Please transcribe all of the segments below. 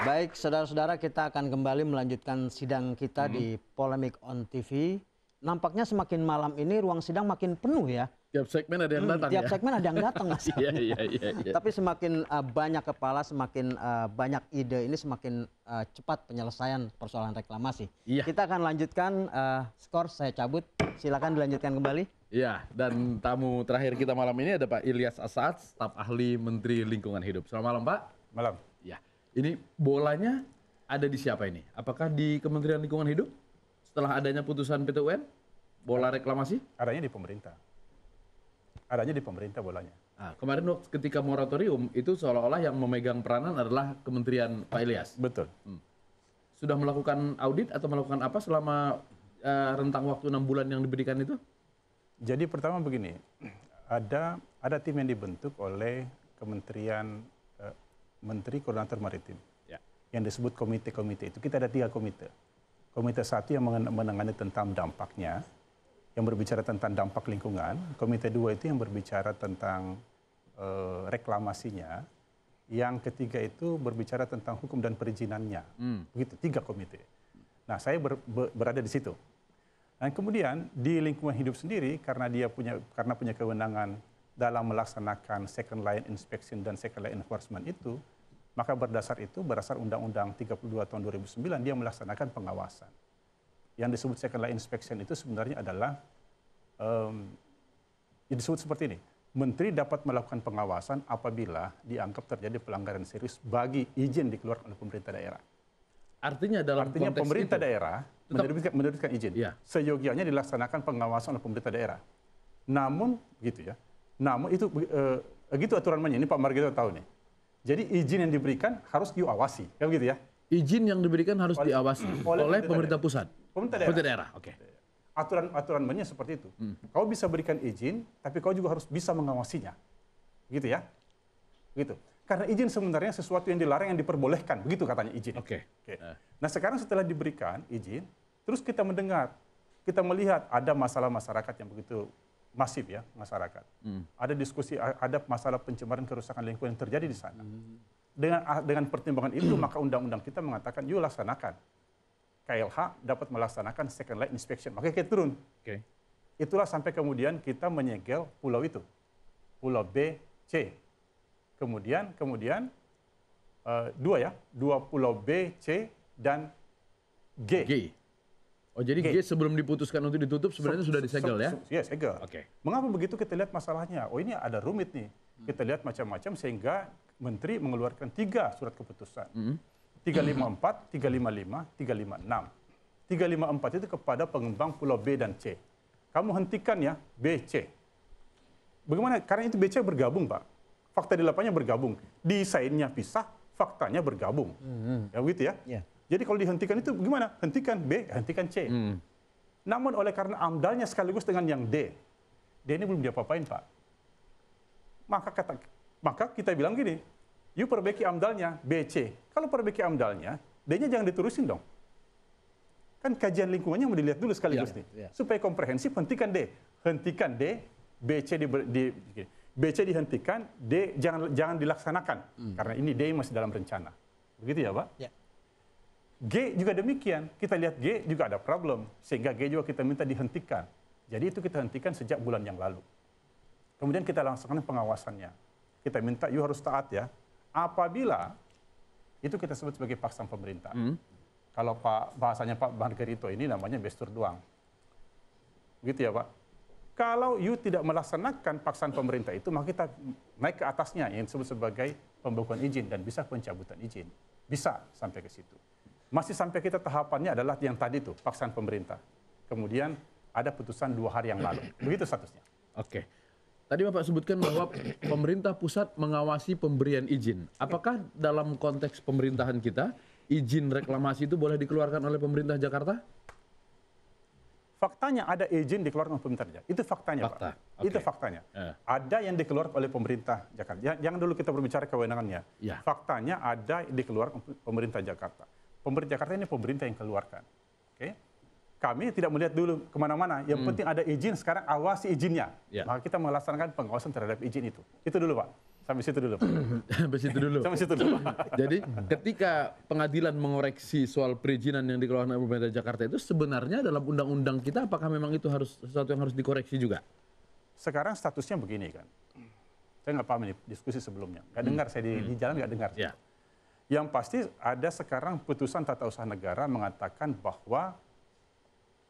Baik, saudara-saudara, kita akan kembali melanjutkan sidang kita hmm. di mhm. Polemik on TV. Nampaknya semakin malam ini ruang sidang makin penuh ya. Tiap segmen ada yang hmm, datang. Tiap ya? segmen ada yang datang, Mas. Iya, iya, iya, iya. Tapi semakin uh, banyak kepala, semakin uh, banyak ide ini semakin uh, cepat penyelesaian persoalan reklamasi. Iya. Kita akan lanjutkan uh, skor saya cabut. Silakan dilanjutkan kembali. Iya, dan tamu terakhir kita malam ini ada Pak Ilyas Asad, staf ahli Menteri Lingkungan Hidup. Selamat malam, Pak. Malam. Ini bolanya ada di siapa ini? Apakah di Kementerian Lingkungan Hidup setelah adanya putusan PTUN bola reklamasi? Adanya di pemerintah. Adanya di pemerintah bolanya. Nah, kemarin ketika moratorium itu seolah-olah yang memegang peranan adalah Kementerian Pak Ilyas. Betul. Hmm. Sudah melakukan audit atau melakukan apa selama uh, rentang waktu enam bulan yang diberikan itu? Jadi pertama begini, ada ada tim yang dibentuk oleh Kementerian Menteri Koordinator Maritim. Ya. Yang disebut komite-komite itu. Kita ada tiga komite. Komite satu yang menangani tentang dampaknya, yang berbicara tentang dampak lingkungan. Komite dua itu yang berbicara tentang e, reklamasinya. Yang ketiga itu berbicara tentang hukum dan perizinannya. Hmm. Begitu, tiga komite. Nah, saya ber, ber, berada di situ. Dan kemudian di lingkungan hidup sendiri karena dia punya karena punya kewenangan dalam melaksanakan second line inspection dan second line enforcement itu, maka berdasar itu, berdasar Undang-Undang 32 tahun 2009, dia melaksanakan pengawasan. Yang disebut second line inspection itu sebenarnya adalah, um, disebut seperti ini, Menteri dapat melakukan pengawasan apabila dianggap terjadi pelanggaran serius bagi izin dikeluarkan oleh pemerintah daerah. Artinya dalam Artinya konteks pemerintah itu, daerah menerbitkan, menerbitkan izin. Ya. Seyogianya dilaksanakan pengawasan oleh pemerintah daerah. Namun, gitu ya, namun itu uh, gitu aturan mainnya. Ini Pak Margito tahu nih. Jadi izin yang diberikan harus diawasi, kan begitu ya? Izin yang diberikan harus oleh, diawasi oleh, oleh pemerintah daerah. pusat. Pemerintah daerah. Pemerintah daerah, oke. Okay. Aturan-aturan mainnya seperti itu. Hmm. Kau bisa berikan izin, tapi kau juga harus bisa mengawasinya. Gitu ya? Gitu. Karena izin sebenarnya sesuatu yang dilarang yang diperbolehkan, begitu katanya izin. Oke. Okay. Okay. Eh. Nah sekarang setelah diberikan izin, terus kita mendengar, kita melihat ada masalah masyarakat yang begitu masif ya masyarakat. Hmm. Ada diskusi ada masalah pencemaran kerusakan lingkungan yang terjadi di sana. Hmm. Dengan ah, dengan pertimbangan itu maka undang-undang kita mengatakan yuk laksanakan. KLH dapat melaksanakan second light inspection. Makanya kita turun. Okay. Itulah sampai kemudian kita menyegel pulau itu. Pulau B, C. Kemudian kemudian uh, dua ya, dua pulau B, C dan G. G. Oh jadi okay. dia sebelum diputuskan untuk ditutup sebenarnya se sudah disegel se ya? Ya segel. Oke. Okay. Mengapa begitu kita lihat masalahnya? Oh ini ada rumit nih. Hmm. Kita lihat macam-macam sehingga menteri mengeluarkan tiga surat keputusan. Hmm. 354, 355, 356. 354 itu kepada pengembang pulau B dan C. Kamu hentikan ya B, C. Bagaimana? Karena itu B, C bergabung Pak. Fakta di lapangnya bergabung. Desainnya pisah, faktanya bergabung. Hmm. hmm. Ya begitu ya? Yeah. Jadi kalau dihentikan itu gimana? Hentikan B, hentikan C. Hmm. Namun oleh karena amdalnya sekaligus dengan yang D, D ini belum diapa-apain Pak. Maka kata, maka kita bilang gini, you perbaiki amdalnya B, C. Kalau perbaiki amdalnya, D-nya jangan diturusin dong. Kan kajian lingkungannya mau dilihat dulu sekaligus ya, nih. Ya. Supaya komprehensif, hentikan D. Hentikan D, B, C di, di B, C dihentikan, D jangan jangan dilaksanakan. Hmm. Karena ini D masih dalam rencana. Begitu ya Pak? Ya. G juga demikian. Kita lihat G juga ada problem, sehingga G juga kita minta dihentikan. Jadi itu kita hentikan sejak bulan yang lalu. Kemudian kita langsungkan pengawasannya. Kita minta you harus taat ya. Apabila itu kita sebut sebagai paksaan pemerintah. Hmm. Kalau Pak bahasanya Pak Margarito ini namanya bestur doang. Begitu ya Pak. Kalau you tidak melaksanakan paksaan pemerintah itu, maka kita naik ke atasnya yang disebut sebagai pembekuan izin dan bisa pencabutan izin. Bisa sampai ke situ. Masih sampai kita tahapannya adalah yang tadi tuh paksaan pemerintah. Kemudian ada putusan dua hari yang lalu. Begitu statusnya. Oke. Tadi Bapak sebutkan bahwa pemerintah pusat mengawasi pemberian izin. Apakah dalam konteks pemerintahan kita, izin reklamasi itu boleh dikeluarkan oleh pemerintah Jakarta? Faktanya ada izin dikeluarkan oleh pemerintah Jakarta. Itu faktanya, Fakta. Pak. Okay. Itu faktanya. Eh. Ada yang dikeluarkan oleh pemerintah Jakarta. Ya, jangan dulu kita berbicara kewenangannya. Ya. Faktanya ada dikeluarkan pemerintah Jakarta pemerintah Jakarta ini pemerintah yang keluarkan. Oke. Okay? Kami tidak melihat dulu kemana-mana. Yang hmm. penting ada izin, sekarang awasi izinnya. Ya. Maka kita melaksanakan pengawasan terhadap izin itu. Itu dulu, Pak. Sampai situ dulu. Sampai situ dulu. Sampai situ dulu. Jadi ketika pengadilan mengoreksi soal perizinan yang dikeluarkan oleh pemerintah Jakarta itu sebenarnya dalam undang-undang kita apakah memang itu harus sesuatu yang harus dikoreksi juga? Sekarang statusnya begini kan. Saya nggak paham ini diskusi sebelumnya. Nggak hmm. dengar saya di, hmm. di jalan nggak dengar. Ya. Yang pasti ada sekarang putusan tata usaha negara mengatakan bahwa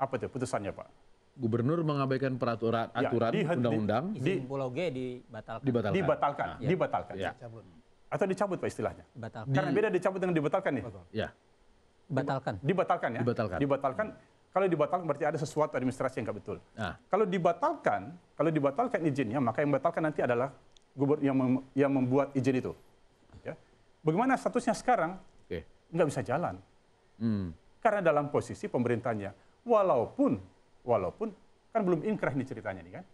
apa itu putusannya Pak? Gubernur mengabaikan peraturan ya, aturan undang-undang di, di pulau G dibatalkan. Dibatalkan. Dibatalkan. Ya. dibatalkan. Ya. Atau dicabut Pak istilahnya? Dibatalkan. Karena beda dicabut dengan dibatalkan nih. Ya. Batalkan. Ya. Dibatalkan ya. Dibatalkan. Dibatalkan. Kalau dibatalkan berarti ada sesuatu administrasi yang nggak betul. Nah. Kalau dibatalkan, kalau dibatalkan izinnya, maka yang batalkan nanti adalah gubernur yang mem yang membuat izin itu. Ya. Bagaimana statusnya sekarang? Okay. Nggak bisa jalan. Hmm. Karena dalam posisi pemerintahnya, walaupun, walaupun, kan belum inkrah ini ceritanya nih kan.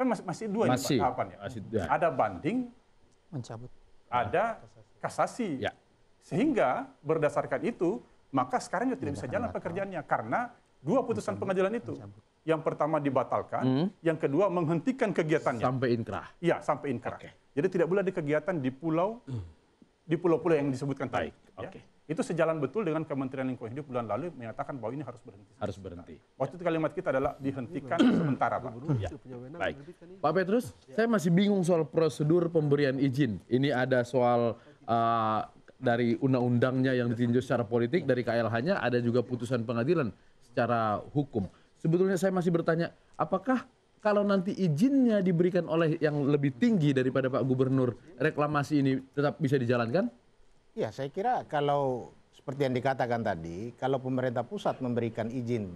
Kan masih, masih dua masih, ini tahapannya. Masih, ya. Ada banding. Mencabut. Ada ya. kasasi. Ya. Sehingga berdasarkan itu, maka sekarang juga tidak bisa jalan pekerjaannya. Karena dua putusan pengadilan itu. Yang pertama dibatalkan, hmm. yang kedua menghentikan kegiatannya. Sampai inkrah. Iya, sampai inkrah. Okay. Jadi tidak boleh ada kegiatan di pulau hmm di pulau-pulau yang disebutkan Baik. tadi. Ya. Oke. Itu sejalan betul dengan Kementerian Lingkungan Hidup bulan lalu menyatakan bahwa ini harus berhenti. Harus berhenti. Waktu itu kalimat kita adalah dihentikan sementara, Pak. Ya. Baik. Pak Petrus, ya. saya masih bingung soal prosedur pemberian izin. Ini ada soal uh, dari undang-undangnya yang ditinjau secara politik, dari KLH-nya ada juga putusan pengadilan secara hukum. Sebetulnya saya masih bertanya, apakah kalau nanti izinnya diberikan oleh yang lebih tinggi daripada Pak Gubernur, reklamasi ini tetap bisa dijalankan? Ya, saya kira kalau seperti yang dikatakan tadi, kalau pemerintah pusat memberikan izin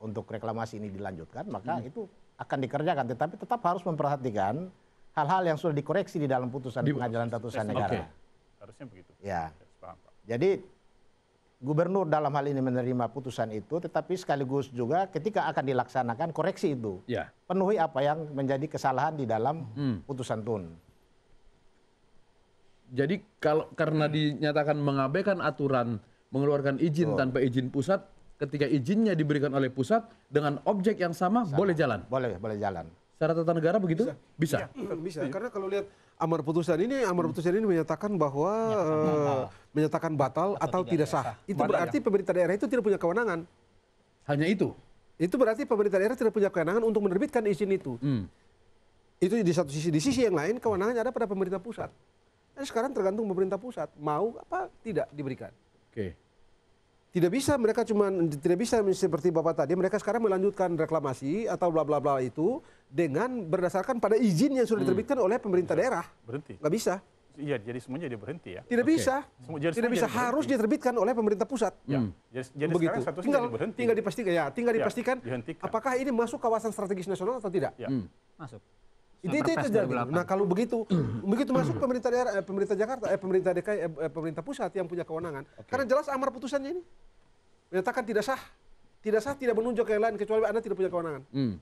untuk reklamasi ini dilanjutkan, maka hmm. itu akan dikerjakan. Tetapi tetap harus memperhatikan hal-hal yang sudah dikoreksi di dalam putusan di, pengadilan tata usaha negara. Okay. Harusnya begitu. Ya. Paham, Pak. Jadi gubernur dalam hal ini menerima putusan itu, tetapi sekaligus juga ketika akan dilaksanakan koreksi itu, ya. penuhi apa yang menjadi kesalahan di dalam hmm. putusan tun. Jadi kalau karena dinyatakan mengabaikan aturan mengeluarkan izin oh. tanpa izin pusat, ketika izinnya diberikan oleh pusat dengan objek yang sama, sama. boleh jalan. Boleh, boleh jalan secara tata negara begitu? Bisa. Bisa. Ya, bisa. Hmm. Karena iya. kalau lihat amar putusan ini, amar hmm. putusan ini menyatakan bahwa uh, menyatakan batal atau, atau tidak sah. sah. Itu berarti ya. pemerintah daerah itu tidak punya kewenangan. Hanya itu. Itu berarti pemerintah daerah tidak punya kewenangan untuk menerbitkan izin itu. Hmm. Itu di satu sisi, di sisi yang lain kewenangannya ada pada pemerintah pusat. dan sekarang tergantung pemerintah pusat mau apa tidak diberikan. Oke. Okay tidak bisa mereka cuma tidak bisa seperti bapak tadi mereka sekarang melanjutkan reklamasi atau bla bla bla itu dengan berdasarkan pada izin yang sudah hmm. diterbitkan oleh pemerintah iya. daerah berhenti nggak bisa Iya, jadi semuanya dia berhenti ya. Tidak okay. bisa. Semu jadi tidak bisa jadi harus berhenti. diterbitkan oleh pemerintah pusat. Ya. Hmm. Jadi, jadi Begitu. Sekarang tinggal jadi berhenti. Tinggal dipastikan ya, tinggal ya, dipastikan dihentikan. apakah ini masuk kawasan strategis nasional atau tidak. Ya. Hmm. Masuk itu itu, itu jadi. Nah kalau begitu begitu masuk pemerintah daerah, eh, pemerintah Jakarta, eh, pemerintah DKI, eh, eh pemerintah pusat yang punya kewenangan, okay. karena jelas amar putusannya ini menyatakan tidak sah, tidak sah, tidak menunjuk yang lain kecuali anda tidak punya kewenangan. Hmm.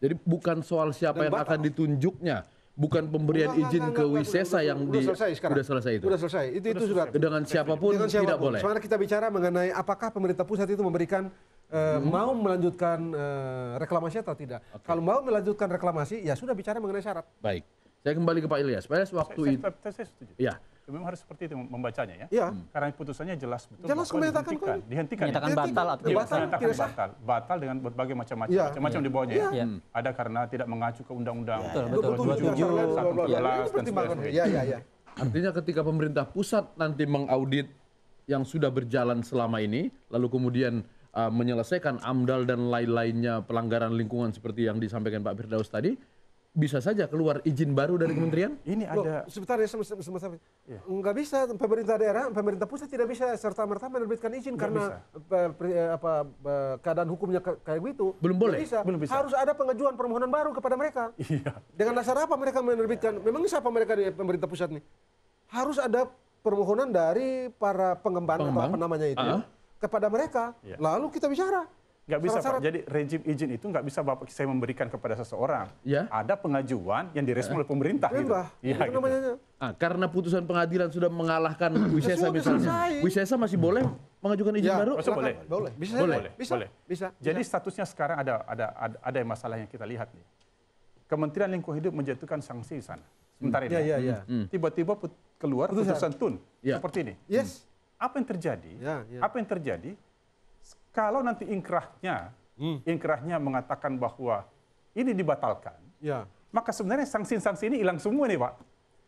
Jadi bukan soal siapa Dan yang batal. akan ditunjuknya, bukan pemberian udah, izin ke wisesa yang sudah selesai sekarang. Udah selesai itu. Udah selesai. Itu udah itu sudah. Dengan siapapun, dengan siapapun tidak boleh. Sekarang kita bicara mengenai apakah pemerintah pusat itu memberikan Eh, hmm. mau melanjutkan uh, reklamasi atau tidak. Okay. Kalau mau melanjutkan reklamasi, ya sudah bicara mengenai syarat. Baik. Saya kembali ke Pak Ilyas. Pak Ilyas waktu itu. Saya, saya, saya setuju. Ya. Memang harus seperti itu membacanya ya. ya. Karena putusannya jelas betul. Jelas menyatakan dihentikan. Kok. Dihentikan. Menyatakan ya. batal atau ya, batal. batal. batal. Batal dengan berbagai macam-macam. Ya. Macam-macam ya. di bawahnya ya. ya. Ada karena tidak mengacu ke undang-undang. Ya. Betul, betul. betul. betul, betul. Ya, ya, ya. Artinya ketika pemerintah pusat nanti mengaudit yang sudah berjalan selama ini, lalu kemudian Eh, menyelesaikan amdal dan lain-lainnya pelanggaran lingkungan seperti yang disampaikan Pak Firdaus tadi, bisa saja keluar izin baru dari kementerian? Ini ada. Loh, sebentar ya, sebentar. sebentar. Ya. Nggak bisa pemerintah daerah, pemerintah pusat tidak bisa serta merta menerbitkan izin Nggak karena eh, pe, eh, apa keadaan hukumnya kayak gitu. Belum boleh. bisa. Belum bisa. Harus ada pengajuan permohonan baru kepada mereka. Iya. Dengan dasar apa mereka menerbitkan? Memang siapa mereka di pemerintah pusat nih? Harus ada permohonan dari para pengembang, pengembang? atau apa namanya itu. Uh ah. -huh kepada mereka, ya. lalu kita bicara. Nggak bisa, Pak. Jadi rejim izin itu nggak bisa Bapak saya memberikan kepada seseorang. Ya. Ada pengajuan yang direspon iya. oleh pemerintah. Gitu. Ya, gitu. Namanya. Ah, karena putusan pengadilan sudah mengalahkan Wisesa misalnya. Wisesa masih boleh mengajukan izin ya, baru? Masih boleh. Boleh. Bisa, boleh. Bisa. boleh. bisa. Jadi statusnya sekarang ada ada ada, ada masalah yang kita lihat nih. Kementerian Lingkungan Hidup menjatuhkan sanksi di sana. Sementara tiba hmm. ini. Ya, ya, ya. Tiba-tiba keluar putusan, putusan TUN. Ya. Seperti ini. Yes apa yang terjadi? Ya, ya. Apa yang terjadi kalau nanti inkrahnya, hmm. inkrahnya mengatakan bahwa ini dibatalkan, ya. maka sebenarnya sanksi-sanksi ini hilang semua nih Pak.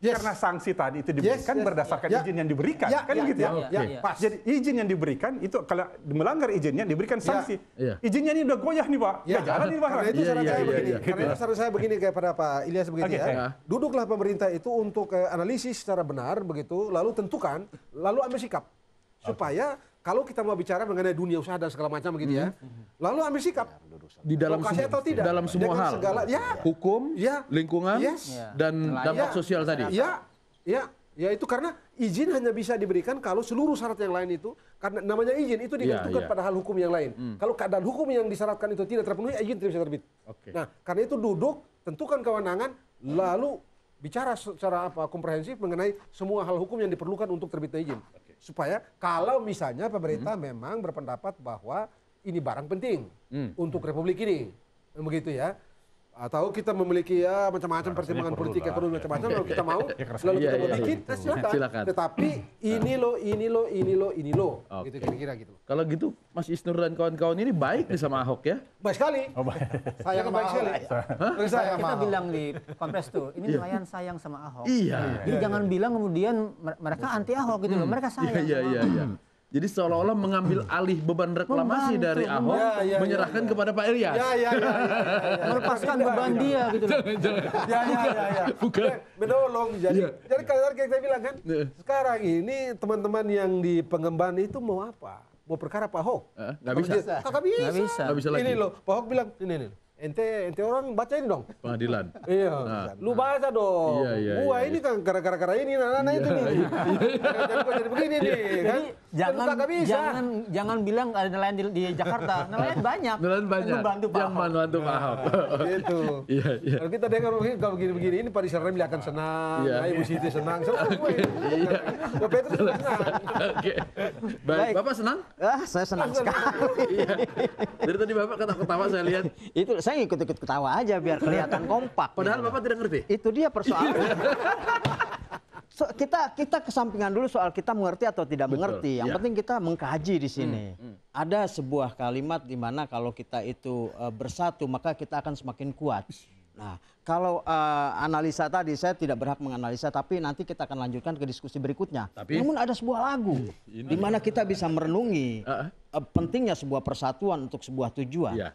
Yes. Karena sanksi tadi itu diberikan yes, yes, berdasarkan yeah. Ya. izin yang diberikan, yeah, kan yeah, gitu yeah, ya. Yeah, okay. yeah. Jadi izin yang diberikan itu kalau melanggar izinnya diberikan ya. sanksi. Yeah, yeah. Izinnya ini udah goyah nih pak, yeah. ya jalan nih pak. Karena itu iya, saran yeah, saya yeah, begini. Yeah, yeah. Karena saran saya begini kayak pada Pak Ilyas begini okay, ya. Yeah. Duduklah pemerintah itu untuk eh, analisis secara benar begitu, lalu tentukan, lalu ambil sikap supaya kalau kita mau bicara mengenai dunia usaha dan segala macam begitu ya, hmm, hmm, hmm. lalu ambil sikap di dalam semua, atau tidak dalam semua hal, ya. hukum, ya. lingkungan, ya. dan dampak sosial tadi. Ya, ya, ya itu karena izin hanya bisa diberikan kalau seluruh syarat yang lain itu karena namanya izin itu ditentukan pada hal hukum yang lain. Kalau keadaan hukum yang disyaratkan itu tidak terpenuhi, izin tidak bisa terbit. Nah, karena itu duduk tentukan kewenangan, lalu bicara secara apa komprehensif mengenai semua hal hukum yang diperlukan untuk terbitnya izin supaya kalau misalnya pemerintah hmm. memang berpendapat bahwa ini barang penting hmm. untuk Republik ini begitu ya atau kita memiliki ya macam-macam pertimbangan politik ya, lah. ekonomi macam-macam lalu kita mau ya, lalu kita mau ya, ya, gitu. bikin silakan. tetapi ini lo ini lo ini lo ini lo okay. gitu kira-kira gitu kalau gitu Mas Isnur dan kawan-kawan ini baik nih sama Ahok ya baik sekali oh, baik. sayang baik sekali saya, saya kita bilang di kompres tuh ini nelayan iya. sayang sama Ahok iya, iya. jangan iya. bilang kemudian mereka anti Ahok gitu loh hmm. mereka sayang iya, iya, iya. iya. Jadi seolah-olah mengambil alih beban reklamasi Membantu, dari Ahok, ya, ya, menyerahkan ya, ya. kepada Pak Elias. Ya, ya, ya, ya, ya, Melepaskan beban dia gitu. Jangan, jangan. Ya, ya, ya, ya. Bukan. Menolong. Jadi, ya. jadi kalau kayak saya bilang kan, sekarang ini teman-teman yang di pengemban itu mau apa? Mau perkara Pak Ahok? Eh, gak bisa. Kakak bisa. Gak bisa. Gak bisa lagi. Ini loh, Pak Ahok bilang, ini, ini, ente ente orang bacain dong pengadilan iya nah, lu baca dong iya, iya, gua iya, iya. ini kan gara-gara ini nah, nah iya, itu nih iya, iya. jadi begini nih kan jangan bisa. jangan jangan bilang ada nelayan di, di Jakarta nelayan banyak nelayan banyak membantu Pak yang membantu Pak Ahok nah, itu iya iya kalau kita dengar mungkin kalau begini-begini ini Pak Isra akan senang iya, Ibu iya. Siti senang semua okay. Iya. Pak Petrus senang oke baik. Bapak senang ah saya senang sekali iya. dari tadi Bapak kata ketawa saya lihat itu saya ikut-ikut ketawa aja biar kelihatan kompak padahal Bapak tidak ngerti itu dia persoalan so, kita kita kesampingan dulu soal kita mengerti atau tidak Betul, mengerti. Yang ya. penting kita mengkaji di sini. Hmm, hmm. Ada sebuah kalimat di mana kalau kita itu uh, bersatu maka kita akan semakin kuat. Nah, kalau uh, analisa tadi saya tidak berhak menganalisa, tapi nanti kita akan lanjutkan ke diskusi berikutnya. Tapi, Namun ada sebuah lagu di mana kita bisa merenungi uh, pentingnya sebuah persatuan untuk sebuah tujuan. Yeah.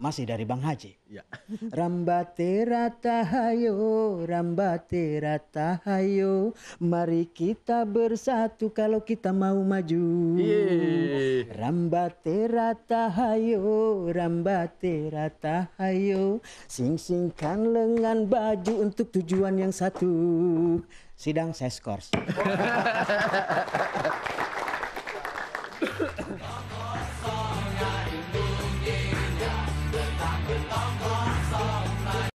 Masih dari Bang Haji. Ya. Rambate ratahayo, rambate ratahayo. Mari kita bersatu kalau kita mau maju. Yeah. Rambate ratahayo, rambate ratahayo. Sing-singkan lengan baju untuk tujuan yang satu. Sidang seskors